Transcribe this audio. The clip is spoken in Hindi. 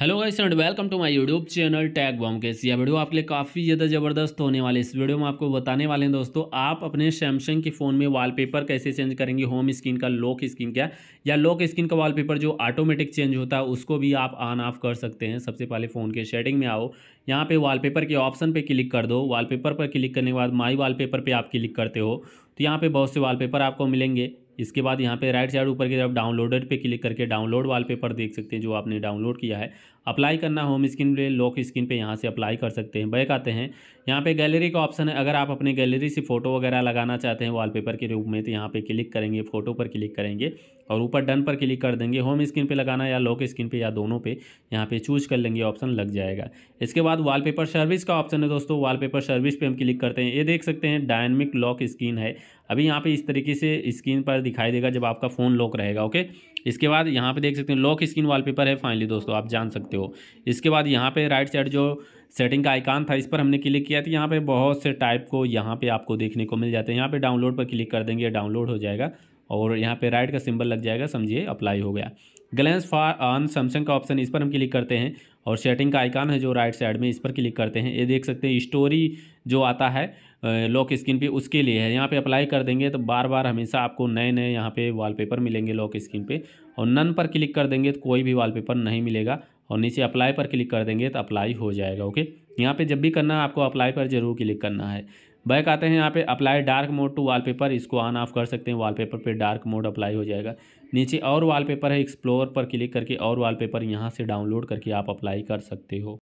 hello guys and welcome to my YouTube channel टैग बॉम के यह वीडियो आपके लिए काफ़ी ज़्यादा ज़बरदस्त होने वाले इस वीडियो में आपको बताने वाले हैं दोस्तों आप अपने सैमसंग के फ़ोन में वॉलपेपर कैसे चेंज करेंगे होम स्क्रीन का लॉक स्क्रीन क्या या लॉक स्क्रीन का वॉलपेपर जो ऑटोमेटिक चेंज होता है उसको भी आप ऑन ऑफ कर सकते हैं सबसे पहले फ़ोन के शेडिंग में आओ यहाँ पर वाल के ऑप्शन पर क्लिक कर दो वाल पर क्लिक करने के बाद माई वाल पर आप क्लिक करते हो तो यहाँ पे बहुत से वाल आपको मिलेंगे इसके बाद यहाँ पे राइट साइड ऊपर की तरफ डाउनलोडेड पे क्लिक करके डाउनलोड वॉलपेपर देख सकते हैं जो आपने डाउनलोड किया है अप्लाई करना होम स्क्रीन पे लॉक स्क्रीन पे यहाँ से अप्लाई कर सकते हैं बैक आते हैं यहाँ पे गैलरी का ऑप्शन है अगर आप अपने गैलरी से फ़ोटो वगैरह लगाना चाहते हैं वॉलपेपर के रूप में तो यहाँ पे क्लिक करेंगे फ़ोटो पर क्लिक करेंगे और ऊपर डन पर क्लिक कर देंगे होम स्क्रीन पर लगाना या लॉक स्क्रीन पर या दोनों पर यहाँ पर चूज कर लेंगे ऑप्शन लग जाएगा इसके बाद वाल सर्विस का ऑप्शन है दोस्तों वाल सर्विस पर हम क्लिक करते हैं ये देख सकते हैं डायनमिक लॉक स्क्रीन है अभी यहाँ पे इस तरीके से स्क्रीन पर दिखाई देगा जब आपका फ़ोन लॉक रहेगा ओके इसके बाद यहाँ पे देख सकते हैं लॉक स्क्रीन वॉलपेपर है फाइनली दोस्तों आप जान सकते हो इसके बाद यहाँ पे राइट साइड जो सेटिंग का आइकान था इस पर हमने क्लिक किया था तो यहाँ पर बहुत से टाइप को यहाँ पर आपको देखने को मिल जाते हैं यहाँ पर डाउनलोड पर क्लिक कर देंगे डाउनलोड हो जाएगा और यहाँ पर राइट का सिंबल लग जाएगा समझिए अप्लाई हो गया ग्लैंस फॉर ऑन सैमसंग का ऑप्शन इस पर हम क्लिक करते हैं और सेटिंग का आइकान है जो राइट साइड में इस पर क्लिक करते हैं ये देख सकते हैं स्टोरी जो आता है लॉक स्क्रीन पे उसके लिए है यहाँ पे अप्लाई कर देंगे तो बार बार हमेशा आपको नए नए यहाँ पे वॉलपेपर मिलेंगे लॉक स्क्रीन पे और नन पर क्लिक कर देंगे तो कोई भी वॉलपेपर नहीं मिलेगा और नीचे अप्लाई पर क्लिक कर देंगे तो अप्लाई हो जाएगा ओके यहाँ पे जब भी करना है आपको अप्लाई पर जरूर क्लिक करना है बैक आते हैं यहाँ पे apply dark mode to wallpaper इसको ऑन ऑफ कर सकते हैं वॉलपेपर पे डार्क मोड अप्लाई हो जाएगा नीचे और वॉलपेपर है एक्सप्लोर पर क्लिक करके और वॉलपेपर यहाँ से डाउनलोड करके आप अप्लाई कर सकते हो